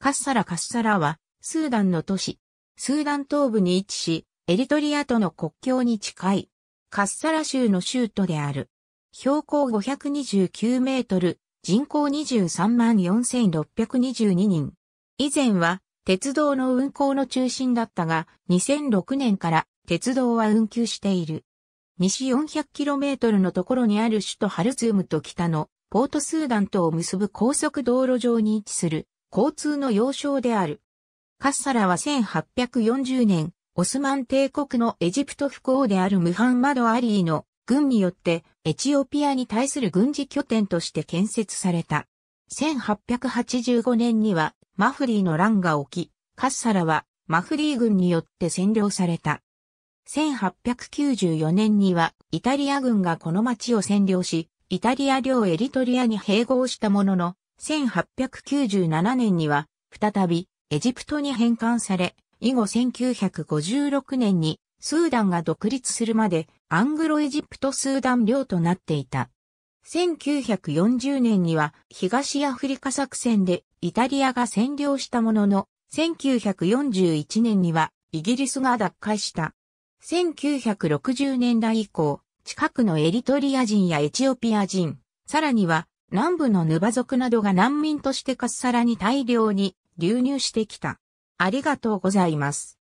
カッサラ・カッサラは、スーダンの都市。スーダン東部に位置し、エリトリアとの国境に近い、カッサラ州の州都である。標高529メートル、人口23万4622人。以前は、鉄道の運行の中心だったが、2006年から鉄道は運休している。西4 0 0トルのところにある首都ハルツームと北のポートスーダンとを結ぶ高速道路上に位置する交通の要衝である。カッサラは1840年、オスマン帝国のエジプト不幸であるムハンマド・アリーの軍によってエチオピアに対する軍事拠点として建設された。1885年にはマフリーの乱が起き、カッサラはマフリー軍によって占領された。1894年にはイタリア軍がこの町を占領し、イタリア領エリトリアに併合したものの、1897年には、再び、エジプトに返還され、以後1956年に、スーダンが独立するまで、アングロエジプトスーダン領となっていた。1940年には、東アフリカ作戦で、イタリアが占領したものの、1941年には、イギリスが奪回した。1960年代以降、近くのエリトリア人やエチオピア人、さらには南部のヌバ族などが難民としてカッサラに大量に流入してきた。ありがとうございます。